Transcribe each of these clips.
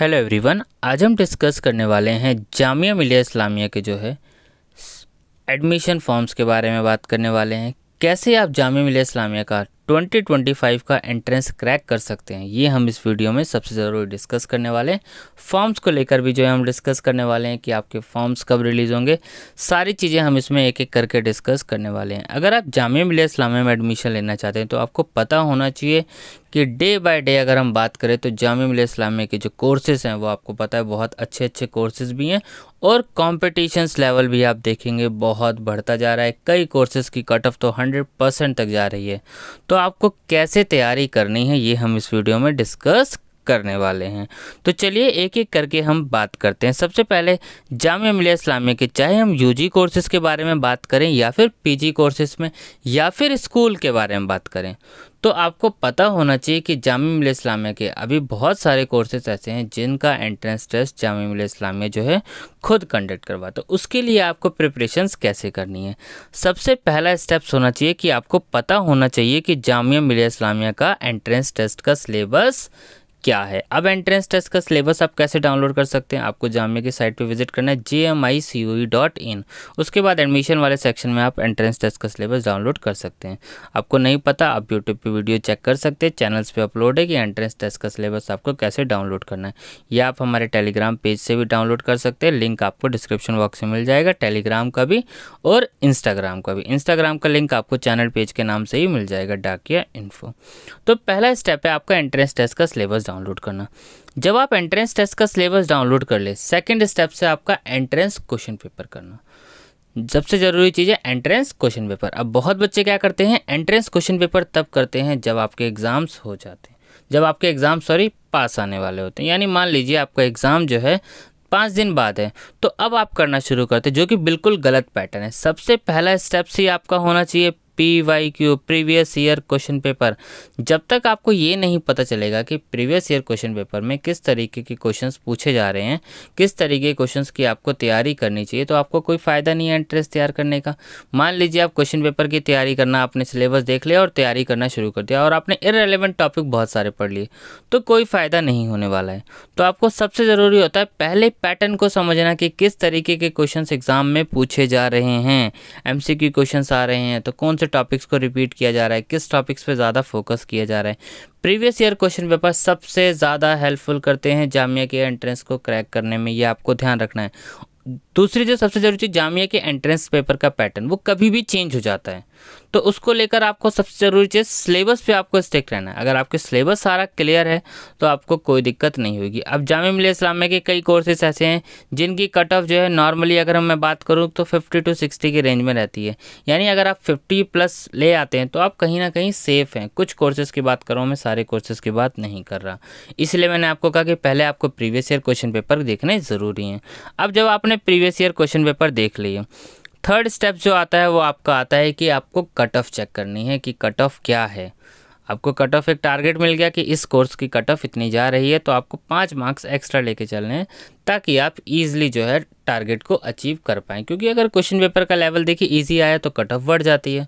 hello everyone आज हम discuss करने वाले हैं जामिया मिलिया इस्लामिया के जो है एडमिशन फॉर्म्स के बारे में बात करने वाले हैं कैसे आप जामिया मिलिया इस्लामिया का 2025 का एंट्रेंस क्रैक कर सकते हैं ये हम इस वीडियो में सबसे ज़रूर डिस्कस करने वाले हैं फॉर्म्स को लेकर भी जो है हम डिस्कस करने वाले हैं कि आपके फॉर्म्स कब रिलीज़ होंगे सारी चीज़ें हम इसमें एक एक करके डिस्कस करने वाले हैं अगर आप जामिया मिलिया इस्लामिया में एडमिशन लेना चाहते हैं तो आपको पता होना चाहिए कि डे बाय डे अगर हम बात करें तो जामिया मिलिया इस्लामिया के जो कोर्सेज़ हैं वो आपको पता है बहुत अच्छे अच्छे कोर्सेज़ भी हैं और कॉम्पिटिशन्स लेवल भी आप देखेंगे बहुत बढ़ता जा रहा है कई कोर्सेज़ की कट ऑफ तो हंड्रेड परसेंट तक जा रही है तो आपको कैसे तैयारी करनी है ये हम इस वीडियो में डिस्कस करने वाले हैं तो चलिए एक एक करके हम बात करते हैं सबसे पहले जामिया मिलिया इस्लामिया के चाहे हम यू कोर्सेज़ के बारे में बात करें या फिर पी जी में या फिर स्कूल के बारे में बात करें तो आपको पता होना चाहिए कि जामिया मिल इस्लामिया के अभी बहुत सारे कोर्सेज ऐसे हैं जिनका एंट्रेंस टेस्ट जामिया मिल इस्लामिया जो है खुद कंडक्ट करवा तो उसके लिए आपको प्रिपरेशंस कैसे करनी है सबसे पहला स्टेप्स होना चाहिए कि आपको पता होना चाहिए कि जामिया मिल इस्लामिया का एंट्रेंस टेस्ट का सिलेबस क्या है अब एंट्रेंस टेस्ट का सिलेबस आप कैसे डाउनलोड कर सकते हैं आपको जामिया की साइट पे विजिट करना है J M I C U dot in उसके बाद एडमिशन वाले सेक्शन में आप एंट्रेंस टेस्ट का सिलेबस डाउनलोड कर सकते हैं आपको नहीं पता आप यूट्यूब पे वीडियो चेक कर सकते हैं चैनल्स पे अपलोड है कि एंट्रेंस टेस्ट का सिलेबस आपको कैसे डाउनलोड करना है या आप हमारे टेलीग्राम पेज से भी डाउनलोड कर सकते हैं लिंक आपको डिस्क्रिप्शन बॉक्स में मिल जाएगा टेलीग्राम का भी और इंस्टाग्राम का भी इंस्टाग्राम का लिंक आपको चैनल पेज के नाम से ही मिल जाएगा डाकिया इन्फो तो पहला स्टेप है आपका एंट्रेंस टेस्ट का सिलेबस डाउनलोड करना जब आप एंट्रेंस टेस्ट का सिलेबस डाउनलोड कर ले सेकेंड स्टेप से आपका एंट्रेंस क्वेश्चन पेपर करना सबसे ज़रूरी चीज़ है एंट्रेंस क्वेश्चन पेपर अब बहुत बच्चे क्या करते हैं एंट्रेंस क्वेश्चन पेपर तब करते हैं जब आपके एग्ज़ाम्स हो जाते हैं जब आपके एग्ज़ाम सॉरी पास आने वाले होते हैं यानी मान लीजिए आपका एग्ज़ाम जो है पाँच दिन बाद है तो अब आप करना शुरू करते जो कि बिल्कुल गलत पैटर्न है सबसे पहला स्टेप्स ही आपका होना चाहिए P Y Q previous year question paper जब तक आपको ये नहीं पता चलेगा कि प्रीवियस ईयर क्वेश्चन पेपर में किस तरीके के क्वेश्चंस पूछे जा रहे हैं किस तरीके के क्वेश्चंस की आपको तैयारी करनी चाहिए तो आपको कोई फ़ायदा नहीं है एंट्रेंस तैयार करने का मान लीजिए आप क्वेश्चन पेपर की तैयारी करना आपने सिलेबस देख लिया और तैयारी करना शुरू कर दिया और आपने इरेलीवेंट टॉपिक बहुत सारे पढ़ लिए तो कोई फ़ायदा नहीं होने वाला है तो आपको सबसे ज़रूरी होता है पहले पैटर्न को समझना कि किस तरीके के क्वेश्चन एग्ज़ाम में पूछे जा रहे हैं एम क्वेश्चन आ रहे हैं तो कौन से टॉपिक्स को रिपीट किया जा रहा है किस टॉपिक्स पे ज़्यादा फोकस किया जा रहा है प्रीवियस ईयर क्वेश्चन पेपर सबसे ज़्यादा हेल्पफुल करते हैं जामिया के एंट्रेंस को क्रैक करने में ये आपको ध्यान रखना है दूसरी जो सबसे ज़रूरी चीज़ जामिया के एंट्रेंस पेपर का पैटर्न वो कभी भी चेंज हो जाता है तो उसको लेकर आपको सबसे ज़रूरी चीज़ सिलेबस पे आपको स्टेक रहना है अगर आपके सिलेबस सारा क्लियर है तो आपको कोई दिक्कत नहीं होगी अब जाम मिले इस्लाम के कई कोर्सेज ऐसे हैं जिनकी कट ऑफ जो है नॉर्मली अगर हम मैं बात करूँ तो फिफ्टी टू सिक्सटी की रेंज में रहती है यानी अगर आप फिफ्टी प्लस ले आते हैं तो आप कहीं ना कहीं सेफ़ हैं कुछ कोर्सेज़ की बात करूँ मैं सारे कोर्सेज़ की बात नहीं कर रहा इसलिए मैंने आपको कहा कि पहले आपको प्रीवियस ईयर क्वेश्चन पेपर देखने ज़रूरी हैं अब जब आपने प्रीवियस ईयर क्वेश्चन पेपर देख लिए थर्ड स्टेप जो आता है वो आपका आता है कि आपको कट ऑफ चेक करनी है कि कट ऑफ क्या है आपको कट ऑफ एक टारगेट मिल गया कि इस कोर्स की कट ऑफ इतनी जा रही है तो आपको पाँच मार्क्स एक्स्ट्रा लेके चल रहे हैं ताकि आप ईजिली जो है टारगेट को अचीव कर पाएँ क्योंकि अगर क्वेश्चन पेपर का लेवल देखिए ईजी आया तो कट ऑफ बढ़ जाती है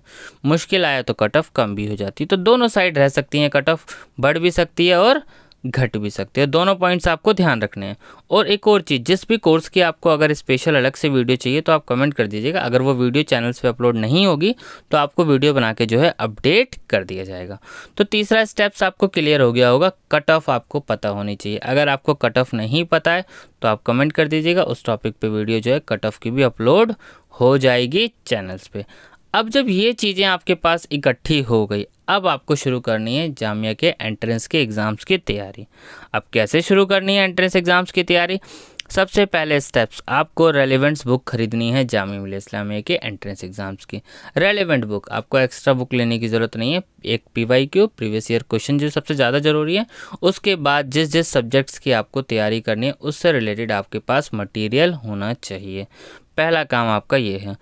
मुश्किल आया तो कट ऑफ कम भी हो जाती है तो दोनों साइड रह सकती हैं कट ऑफ बढ़ भी सकती है और घट भी सकते हैं दोनों पॉइंट्स आपको ध्यान रखने हैं और एक और चीज़ जिस भी कोर्स की आपको अगर स्पेशल अलग से वीडियो चाहिए तो आप कमेंट कर दीजिएगा अगर वो वीडियो चैनल्स पे अपलोड नहीं होगी तो आपको वीडियो बना के जो है अपडेट कर दिया जाएगा तो तीसरा स्टेप्स आपको क्लियर हो गया होगा कट ऑफ आपको पता होनी चाहिए अगर आपको कट ऑफ नहीं पता है तो आप कमेंट कर दीजिएगा उस टॉपिक पर वीडियो जो है कट ऑफ की भी अपलोड हो जाएगी चैनल्स पर अब जब ये चीज़ें आपके पास इकट्ठी हो गई अब आपको शुरू करनी है जामिया के एंट्रेंस के एग्ज़ाम्स की तैयारी अब कैसे शुरू करनी है एंट्रेंस एग्ज़ाम्स की तैयारी सबसे पहले स्टेप्स आपको रेलिवेंट्स बुक खरीदनी है जामिया इस्लामिया के एंट्रेंस एग्ज़ाम्स की रेलिवेंट बुक आपको एक्स्ट्रा बुक लेने की ज़रूरत नहीं है एक P Y Q previous year question जो सबसे ज़्यादा ज़रूरी है उसके बाद जिस जिस सब्जेक्ट्स की आपको तैयारी करनी है उससे रिलेटेड आपके पास मटीरियल होना चाहिए पहला काम आपका ये है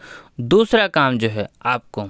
दूसरा काम जो है आपको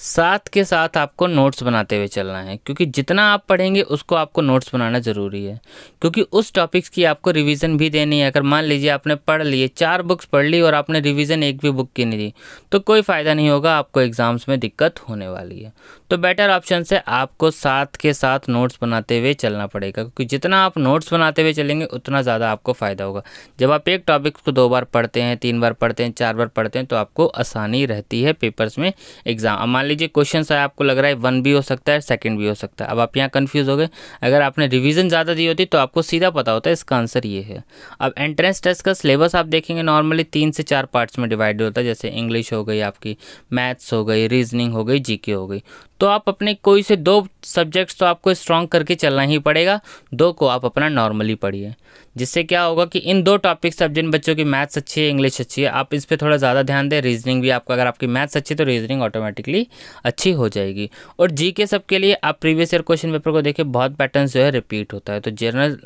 साथ के साथ आपको नोट्स बनाते हुए चलना है क्योंकि जितना आप पढ़ेंगे उसको आपको नोट्स बनाना ज़रूरी है क्योंकि उस टॉपिक्स की आपको रिवीजन भी देनी है अगर मान लीजिए आपने पढ़ लिए चार बुक्स पढ़ ली और आपने रिवीजन एक भी बुक की नहीं दी तो कोई फ़ायदा नहीं होगा आपको एग्ज़ाम्स में दिक्कत होने वाली है तो बेटर ऑप्शन से आपको साथ के साथ नोट्स बनाते हुए चलना पड़ेगा क्योंकि जितना आप नोट्स बनाते हुए चलेंगे उतना ज़्यादा आपको फ़ायदा होगा जब आप एक टॉपिक्स को दो बार पढ़ते हैं तीन बार पढ़ते हैं चार बार पढ़ते हैं तो आपको आसानी रहती है पेपर्स में एग्ज़ाम मान लीजिए क्वेश्चन आपको लग रहा है वन भी हो सकता है सेकंड भी हो सकता है अब आप यहाँ कन्फ्यूज़ हो गए अगर आपने रिवीजन ज़्यादा दी होती तो आपको सीधा पता होता है इसका आंसर ये है अब एंट्रेंस टेस्ट का सिलेबस आप देखेंगे नॉर्मली तीन से चार पार्ट्स में डिवाइड होता है जैसे इंग्लिश हो गई आपकी मैथ्स हो गई रीजनिंग हो गई जी हो गई तो आप अपने कोई से दो सब्जेक्ट्स तो आपको स्ट्रॉन्ग करके चलना ही पड़ेगा दो को आप अपना नॉर्मली पढ़िए जिससे क्या होगा कि इन दो टॉपिक्स अब जिन बच्चों की मैथ्स अच्छी है इंग्लिश अच्छी है आप इस पर थोड़ा ज़्यादा ध्यान दें रीजनिंग भी आपका अगर आपकी मैथ्स अच्छी तो रीजनिंग ऑटोमेटिकली अच्छी हो जाएगी और जी के सबके लिए आप प्रीवियस ईयर क्वेश्चन पेपर को देखिए बहुत पैटर्न जो है रिपीट होता है तो जनरल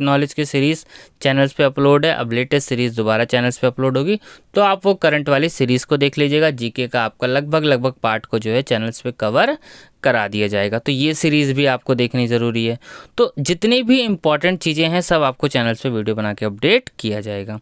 नॉलेज की सीरीज़ चैनल्स पे अपलोड है अब लेटेस्ट सीरीज़ दोबारा चैनल्स पे अपलोड होगी तो आप वो करंट वाली सीरीज़ को देख लीजिएगा जीके का आपका लगभग लगभग पार्ट को जो है चैनल्स पे कवर करा दिया जाएगा तो ये सीरीज़ भी आपको देखनी ज़रूरी है तो जितनी भी इंपॉर्टेंट चीज़ें हैं सब आपको चैनल्स पर वीडियो बना के अपडेट किया जाएगा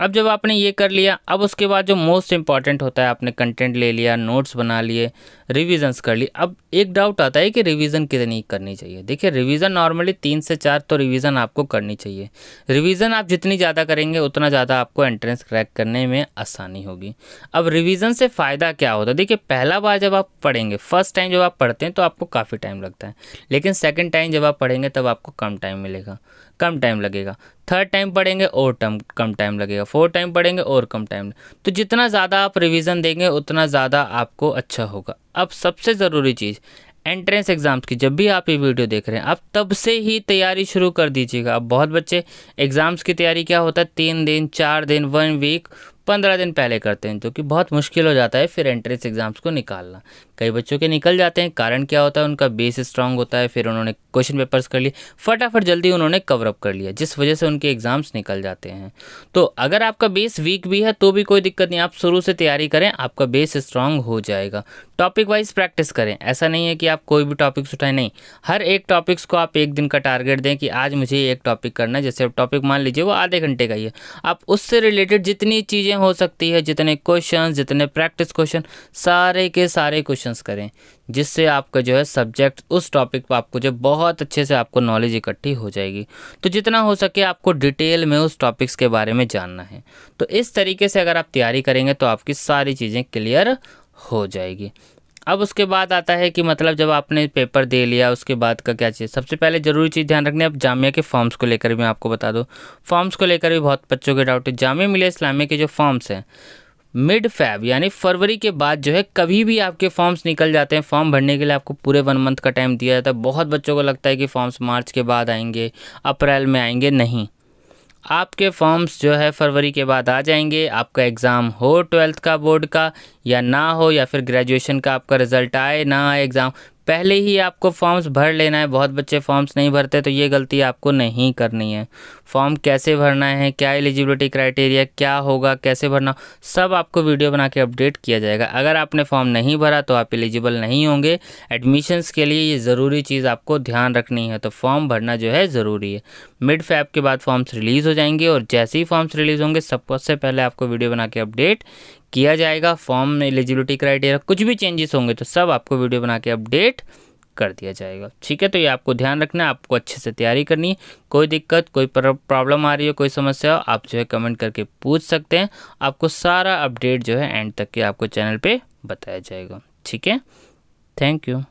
अब जब आपने ये कर लिया अब उसके बाद जो मोस्ट इम्पॉर्टेंट होता है आपने कंटेंट ले लिया नोट्स बना लिए रिविजन्स कर लिए अब एक डाउट आता है कि रिविज़न कितनी करनी चाहिए देखिए रिविज़न नॉर्मली तीन से चार तो रिविज़न आपको करनी चाहिए रिविज़न आप जितनी ज़्यादा करेंगे उतना ज़्यादा आपको एंट्रेंस क्रैक करने में आसानी होगी अब रिविज़न से फ़ायदा क्या होता है देखिए पहला बार जब आप पढ़ेंगे फर्स्ट टाइम जब आप पढ़ते हैं तो आपको काफ़ी टाइम लगता है लेकिन सेकेंड टाइम जब आप पढ़ेंगे तब आपको कम टाइम मिलेगा कम टाइम लगेगा थर्ड टाइम पढ़ेंगे और टाइम कम टाइम लगेगा फोर्थ टाइम पढ़ेंगे और कम टाइम तो जितना ज़्यादा आप रिविज़न देंगे उतना ज़्यादा आपको अच्छा होगा अब सबसे ज़रूरी चीज़ एंट्रेंस एग्ज़ाम्स की जब भी आप ये वीडियो देख रहे हैं आप तब से ही तैयारी शुरू कर दीजिएगा अब बहुत बच्चे एग्ज़ाम्स की तैयारी क्या होता है तीन दिन चार दिन वन वीक पंद्रह दिन पहले करते हैं जो कि बहुत मुश्किल हो जाता है फिर एंट्रेंस एग्ज़ाम्स को निकालना कई बच्चों के निकल जाते हैं कारण क्या होता है उनका बेस स्ट्रांग होता है फिर उन्होंने क्वेश्चन पेपर्स कर लिए फटाफट जल्दी उन्होंने कवरअप कर लिया जिस वजह से उनके एग्ज़ाम्स निकल जाते हैं तो अगर आपका बेस वीक भी है तो भी कोई दिक्कत नहीं आप शुरू से तैयारी करें आपका बेस स्ट्रांग हो जाएगा टॉपिक वाइज प्रैक्टिस करें ऐसा नहीं है कि आप कोई भी टॉपिक्स उठाएं नहीं हर एक टॉपिक्स को आप एक दिन का टारगेट दें कि आज मुझे एक टॉपिक करना है जैसे टॉपिक मान लीजिए वो आधे घंटे का ही है आप उससे रिलेटेड जितनी चीज़ें हो सकती है जितने क्वेश्चन जितने प्रैक्टिस क्वेश्चन सारे के सारे क्वेश्चन क्वेश्चंस करें जिससे आपका जो है सब्जेक्ट उस टॉपिक पर आपको जो बहुत अच्छे से आपको नॉलेज इकट्ठी हो जाएगी तो जितना हो सके आपको डिटेल में उस टॉपिक्स के बारे में जानना है तो इस तरीके से अगर आप तैयारी करेंगे तो आपकी सारी चीज़ें क्लियर हो जाएगी अब उसके बाद आता है कि मतलब जब आपने पेपर दे लिया उसके बाद का क्या चीज़ सबसे पहले ज़रूरी चीज़ ध्यान रखनी है आप जामिया के फॉर्म्स को लेकर भी मैं आपको बता दूँ फॉर्म्स को लेकर भी बहुत बच्चों के डाउट है जामिया मिले इस्लामिया के जो फॉर्म्स हैं मिड फैब यानी फरवरी के बाद जो है कभी भी आपके फॉर्म्स निकल जाते हैं फॉर्म भरने के लिए आपको पूरे वन मंथ का टाइम दिया जाता है बहुत बच्चों को लगता है कि फॉर्म्स मार्च के बाद आएंगे अप्रैल में आएंगे नहीं आपके फॉर्म्स जो है फरवरी के बाद आ जाएंगे आपका एग्ज़ाम हो ट्वेल्थ का बोर्ड का या ना हो या फिर ग्रेजुएशन का आपका रिज़ल्ट आए ना आए एग्ज़ाम पहले ही आपको फॉर्म्स भर लेना है बहुत बच्चे फॉर्म्स नहीं भरते तो ये गलती आपको नहीं करनी है फॉर्म कैसे भरना है क्या एलिजिबिलिटी क्राइटेरिया क्या होगा कैसे भरना सब आपको वीडियो बना के अपडेट किया जाएगा अगर आपने फॉर्म नहीं भरा तो आप एलिजिबल नहीं होंगे एडमिशन्स के लिए ये ज़रूरी चीज़ आपको ध्यान रखनी है तो फॉर्म भरना जो है ज़रूरी है मिड फैप के बाद फॉर्म्स रिलीज़ हो जाएंगे और जैसे ही फॉर्म्स रिलीज़ होंगे सबसे पहले आपको वीडियो बना के अपडेट किया जाएगा फॉर्म में एलिजिबिलिटी क्राइटेरिया कुछ भी चेंजेस होंगे तो सब आपको वीडियो बना के अपडेट कर दिया जाएगा ठीक है तो ये आपको ध्यान रखना है आपको अच्छे से तैयारी करनी है कोई दिक्कत कोई प्रॉब्लम आ रही हो कोई समस्या हो आप जो है कमेंट करके पूछ सकते हैं आपको सारा अपडेट जो है एंड तक के आपको चैनल पे बताया जाएगा ठीक है थैंक यू